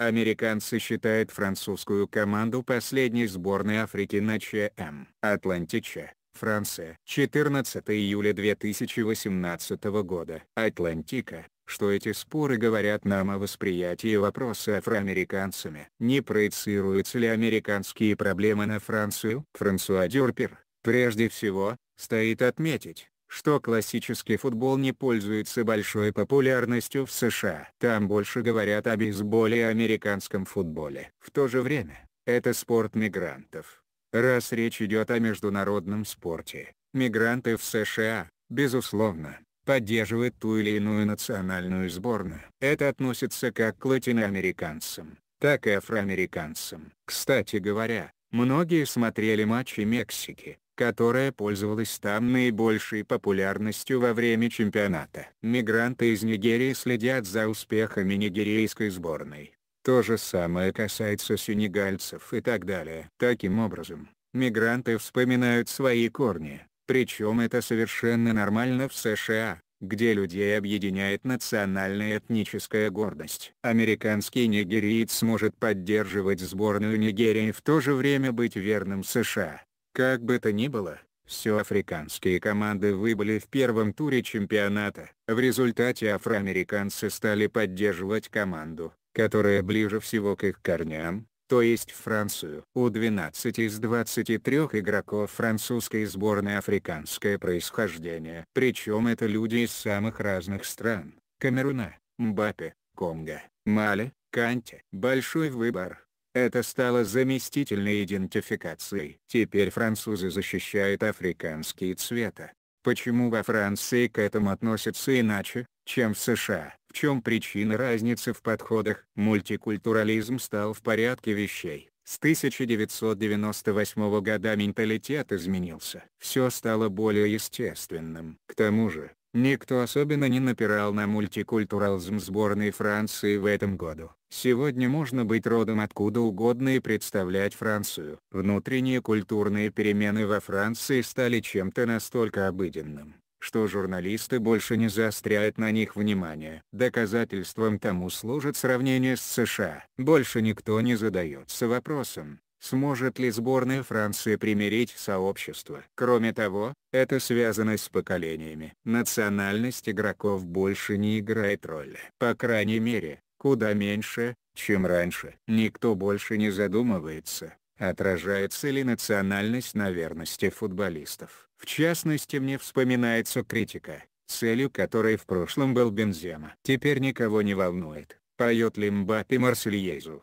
Американцы считают французскую команду последней сборной Африки на ЧМ. Атлантича, Франция. 14 июля 2018 года. Атлантика, что эти споры говорят нам о восприятии вопроса афроамериканцами. Не проецируются ли американские проблемы на Францию? Франсуа Дюрпер, прежде всего, стоит отметить, что классический футбол не пользуется большой популярностью в США. Там больше говорят о бейсболе и американском футболе. В то же время, это спорт мигрантов. Раз речь идет о международном спорте, мигранты в США, безусловно, поддерживают ту или иную национальную сборную. Это относится как к латиноамериканцам, так и афроамериканцам. Кстати говоря, многие смотрели матчи Мексики, которая пользовалась там наибольшей популярностью во время чемпионата. Мигранты из Нигерии следят за успехами нигерийской сборной. То же самое касается сенегальцев и так далее. Таким образом, мигранты вспоминают свои корни, причем это совершенно нормально в США, где людей объединяет национальная этническая гордость. Американский нигериец может поддерживать сборную Нигерии и в то же время быть верным США. Как бы то ни было, все африканские команды выбыли в первом туре чемпионата. В результате афроамериканцы стали поддерживать команду, которая ближе всего к их корням, то есть Францию. У 12 из 23 игроков французской сборной африканское происхождение. Причем это люди из самых разных стран. Камеруна, Мбаппе, Конго, Мали, Канте. Большой выбор. Это стало заместительной идентификацией. Теперь французы защищают африканские цвета. Почему во Франции к этому относятся иначе, чем в США? В чем причина разницы в подходах? Мультикультурализм стал в порядке вещей. С 1998 года менталитет изменился. Все стало более естественным. К тому же, Никто особенно не напирал на мультикультурализм сборной Франции в этом году. Сегодня можно быть родом откуда угодно и представлять Францию. Внутренние культурные перемены во Франции стали чем-то настолько обыденным, что журналисты больше не заостряют на них внимание. Доказательством тому служит сравнение с США. Больше никто не задается вопросом, Сможет ли сборная Франции примирить сообщество? Кроме того, это связано с поколениями. Национальность игроков больше не играет роли. По крайней мере, куда меньше, чем раньше. Никто больше не задумывается, отражается ли национальность на верности футболистов. В частности мне вспоминается критика, целью которой в прошлом был Бензема. Теперь никого не волнует, поет ли Мбаппе Марсельезу,